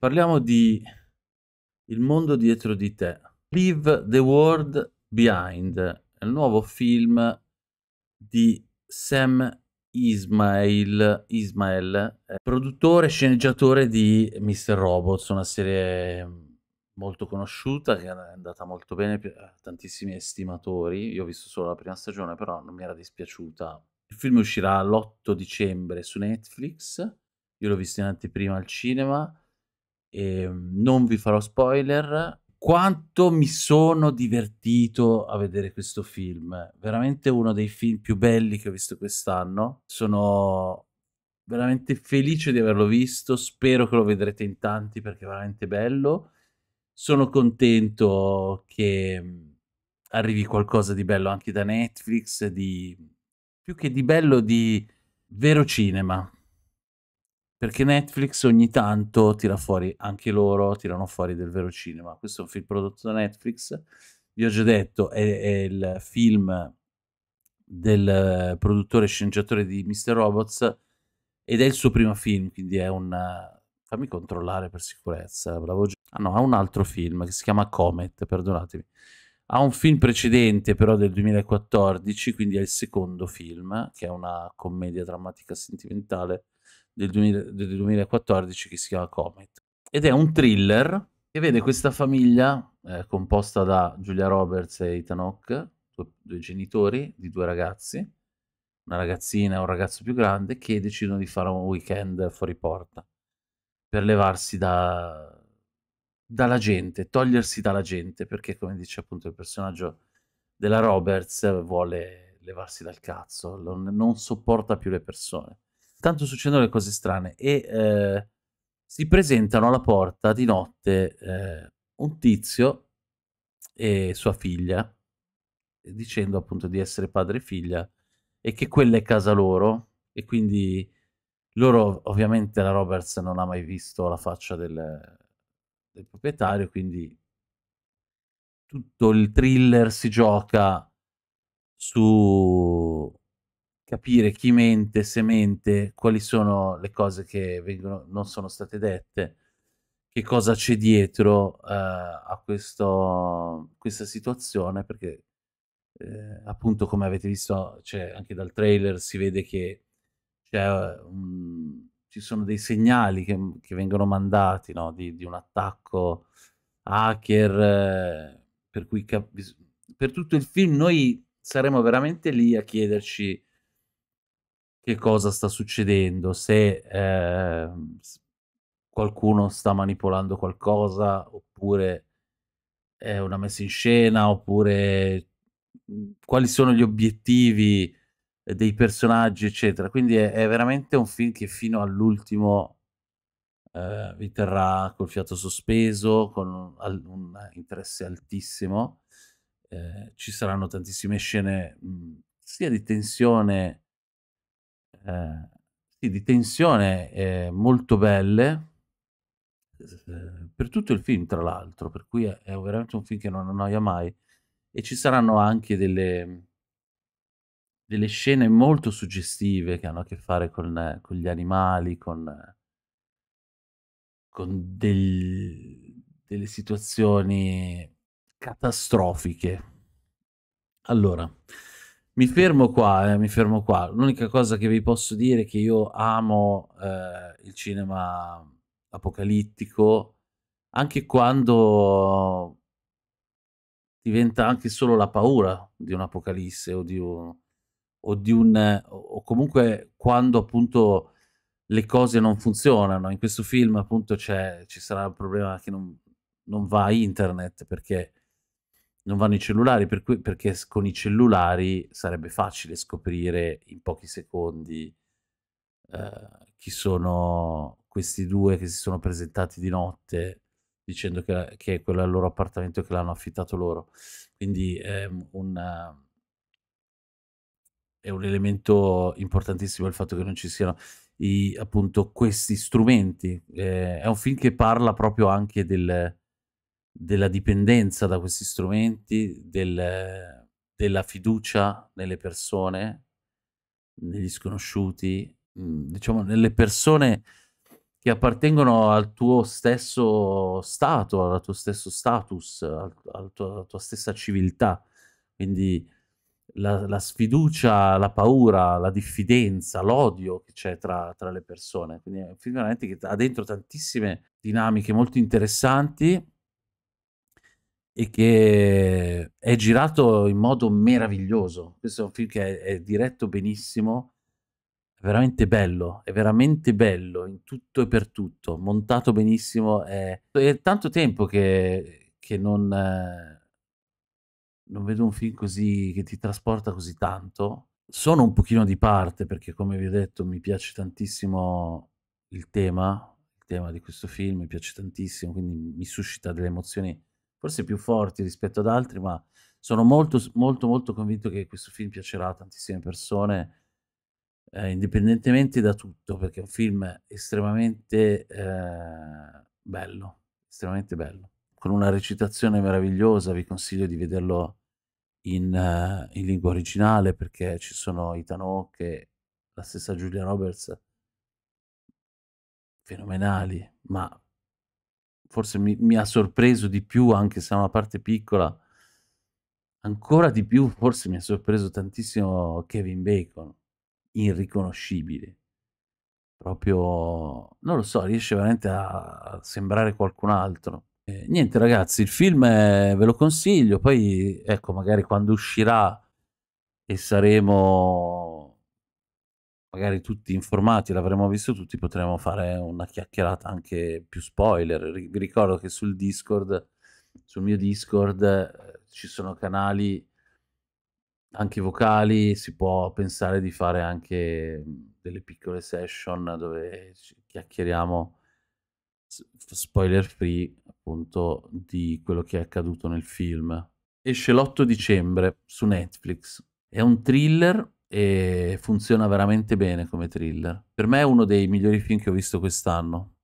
Parliamo di Il mondo dietro di te. Leave the World Behind, è il nuovo film di Sam Ismail, Ismail eh, produttore e sceneggiatore di Mr. Robots, una serie mm, molto conosciuta che è andata molto bene, tantissimi estimatori. Io ho visto solo la prima stagione, però non mi era dispiaciuta. Il film uscirà l'8 dicembre su Netflix. Io l'ho visto in anteprima al cinema e ehm, non vi farò spoiler. Quanto mi sono divertito a vedere questo film, veramente uno dei film più belli che ho visto quest'anno. Sono veramente felice di averlo visto, spero che lo vedrete in tanti perché è veramente bello. Sono contento che mm, arrivi qualcosa di bello anche da Netflix, di... più che di bello di vero cinema, perché Netflix ogni tanto tira fuori, anche loro tirano fuori del vero cinema. Questo è un film prodotto da Netflix, vi ho già detto, è, è il film del produttore e sceneggiatore di Mr. Robots ed è il suo primo film, quindi è un... fammi controllare per sicurezza, bravo. Ah no, ha un altro film che si chiama Comet, perdonatemi. Ha un film precedente però del 2014, quindi è il secondo film, che è una commedia drammatica sentimentale del, 2000, del 2014 che si chiama Comet. Ed è un thriller che vede questa famiglia eh, composta da Julia Roberts e Ethan Hawke, due, due genitori di due ragazzi, una ragazzina e un ragazzo più grande, che decidono di fare un weekend fuori porta per levarsi da, dalla gente, togliersi dalla gente, perché come dice appunto il personaggio della Roberts vuole levarsi dal cazzo, non sopporta più le persone. Tanto succedono le cose strane e eh, si presentano alla porta di notte eh, un tizio e sua figlia, dicendo appunto di essere padre e figlia e che quella è casa loro e quindi loro ovviamente la Roberts non ha mai visto la faccia del, del proprietario, quindi tutto il thriller si gioca su capire chi mente, se mente, quali sono le cose che vengono, non sono state dette, che cosa c'è dietro eh, a questo, questa situazione, perché eh, appunto come avete visto cioè, anche dal trailer si vede che c'è un, ci sono dei segnali che, che vengono mandati no? di, di, un attacco hacker, eh, per cui cap- per tutto il film noi saremo veramente lì a chiederci che cosa sta succedendo, se eh, qualcuno sta manipolando qualcosa oppure è una messa in scena oppure mm, quali sono gli obiettivi eh, dei personaggi, eccetera. Quindi è, è, veramente un film che fino all'ultimo eh, vi terrà col fiato sospeso, con un, un interesse altissimo. Eh, ci saranno tantissime scene mh, mm, sia di tensione, eh, sì, di tensione eh, molto belle eh, per tutto il film, tra l'altro, per cui è, è veramente un film che non annoia mai. E ci saranno anche delle, delle scene molto suggestive che hanno a che fare con, con gli animali, con, con del, delle situazioni catastrofiche. Allora, mi fermo qua, eh, mi fermo qua. L'unica cosa che vi posso dire è che io amo eh, il cinema apocalittico, anche quando diventa anche solo la paura di un'apocalisse o di un o di un o comunque quando appunto le cose non funzionano. In questo film appunto c'è, ci sarà un problema che non, non va internet perché non vanno i cellulari, per cui, perché con i cellulari sarebbe facile scoprire in pochi secondi eh, chi sono questi due che si sono presentati di notte dicendo che, che è quello è il loro appartamento che l'hanno affittato loro. Quindi è una, è un elemento importantissimo il fatto che non ci siano i, appunto questi strumenti. Eh, è un film che parla proprio anche del, della dipendenza da questi strumenti, del, della fiducia nelle persone, negli sconosciuti, mm, diciamo nelle persone che appartengono al tuo stesso stato, al tuo stesso status, al, al tuo, alla tua stessa civiltà. Quindi la, la, sfiducia, la paura, la diffidenza, l'odio che c'è tra, tra le persone. Quindi è un film veramente che ha dentro tantissime dinamiche molto interessanti e che è girato in modo meraviglioso. Questo è un film che è, è diretto benissimo, è veramente bello, è veramente bello in tutto e per tutto, montato benissimo. È, è tanto tempo che, che non... Eh, non vedo un film così che ti trasporta così tanto. Sono un pochino di parte perché, come vi ho detto, mi piace tantissimo il tema, il tema di questo film, mi piace tantissimo, quindi mi suscita delle emozioni forse più forti rispetto ad altri, ma sono molto, molto, molto convinto che questo film piacerà a tantissime persone, eh, indipendentemente da tutto, perché è un film estremamente eh, bello, estremamente bello, con una recitazione meravigliosa, vi consiglio di vederlo in, uh, in, lingua originale perché ci sono Ethan Hawke la stessa Julia Roberts fenomenali ma forse mi, mi, ha sorpreso di più anche se è una parte piccola ancora di più forse mi ha sorpreso tantissimo Kevin Bacon irriconoscibile proprio non lo so riesce veramente a sembrare qualcun altro eh, niente ragazzi, il film è, eh, ve lo consiglio, poi ecco magari quando uscirà e saremo magari tutti informati, l'avremo visto tutti, potremo fare una chiacchierata anche più spoiler. Vi ricordo che sul Discord, sul mio Discord, eh, ci sono canali anche vocali, si può pensare di fare anche mm, delle piccole session dove chiacchieriamo spoiler free appunto di quello che è accaduto nel film. Esce l'8 dicembre su Netflix. È un thriller e funziona veramente bene come thriller. Per me è uno dei migliori film che ho visto quest'anno.